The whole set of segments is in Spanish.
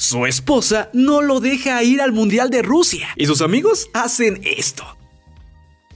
Su esposa no lo deja ir al Mundial de Rusia y sus amigos hacen esto.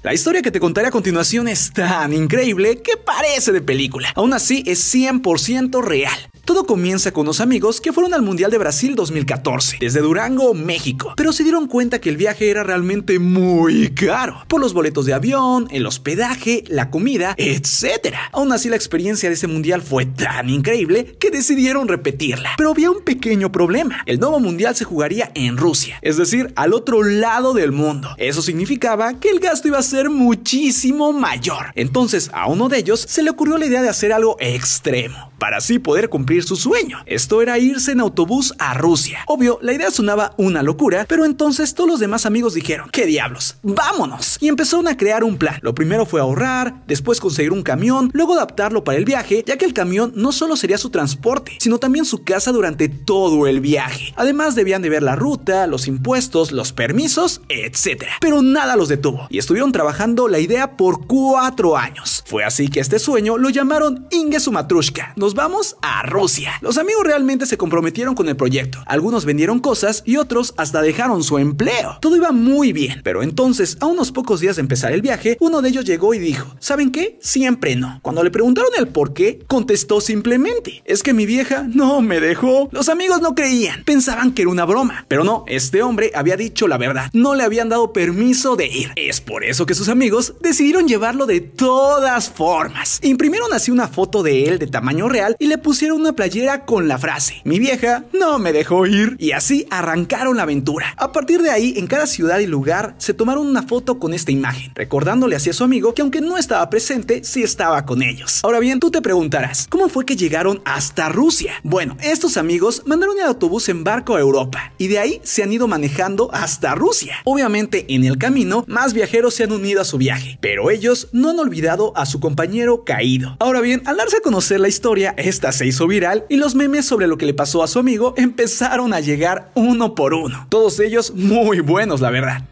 La historia que te contaré a continuación es tan increíble que parece de película. Aún así es 100% real. Todo comienza con unos amigos que fueron al Mundial de Brasil 2014, desde Durango, México, pero se dieron cuenta que el viaje era realmente muy caro, por los boletos de avión, el hospedaje, la comida, etc. Aún así la experiencia de ese Mundial fue tan increíble que decidieron repetirla, pero había un pequeño problema, el nuevo Mundial se jugaría en Rusia, es decir, al otro lado del mundo. Eso significaba que el gasto iba a ser muchísimo mayor. Entonces a uno de ellos se le ocurrió la idea de hacer algo extremo, para así poder cumplir su sueño. Esto era irse en autobús a Rusia. Obvio, la idea sonaba una locura, pero entonces todos los demás amigos dijeron, ¿qué diablos? ¡Vámonos! Y empezaron a crear un plan. Lo primero fue ahorrar, después conseguir un camión, luego adaptarlo para el viaje, ya que el camión no solo sería su transporte, sino también su casa durante todo el viaje. Además debían de ver la ruta, los impuestos, los permisos, etc. Pero nada los detuvo y estuvieron trabajando la idea por cuatro años. Fue así que este sueño lo llamaron Inge Sumatrushka. Nos vamos a Rusia. Los amigos realmente se comprometieron con el proyecto. Algunos vendieron cosas y otros hasta dejaron su empleo. Todo iba muy bien, pero entonces, a unos pocos días de empezar el viaje, uno de ellos llegó y dijo, ¿saben qué? Siempre no. Cuando le preguntaron el por qué, contestó simplemente, es que mi vieja no me dejó. Los amigos no creían, pensaban que era una broma, pero no, este hombre había dicho la verdad, no le habían dado permiso de ir. Es por eso que sus amigos decidieron llevarlo de todas formas. Imprimieron así una foto de él de tamaño real y le pusieron una playera con la frase, mi vieja no me dejó ir. Y así arrancaron la aventura. A partir de ahí, en cada ciudad y lugar, se tomaron una foto con esta imagen, recordándole así a su amigo que aunque no estaba presente, sí estaba con ellos. Ahora bien, tú te preguntarás, ¿cómo fue que llegaron hasta Rusia? Bueno, estos amigos mandaron el autobús en barco a Europa y de ahí se han ido manejando hasta Rusia. Obviamente, en el camino, más viajeros se han unido a su viaje, pero ellos no han olvidado a su compañero caído. Ahora bien, al darse a conocer la historia, esta se hizo viral y los memes sobre lo que le pasó a su amigo empezaron a llegar uno por uno. Todos ellos muy buenos, la verdad.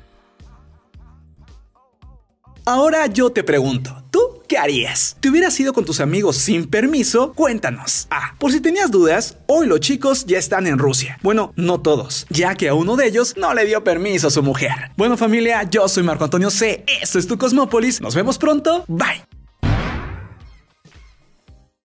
Ahora yo te pregunto, ¿tú ¿qué harías? ¿Te hubieras ido con tus amigos sin permiso? Cuéntanos. Ah, por si tenías dudas, hoy los chicos ya están en Rusia. Bueno, no todos, ya que a uno de ellos no le dio permiso a su mujer. Bueno familia, yo soy Marco Antonio C. Esto es tu Cosmópolis. Nos vemos pronto. Bye.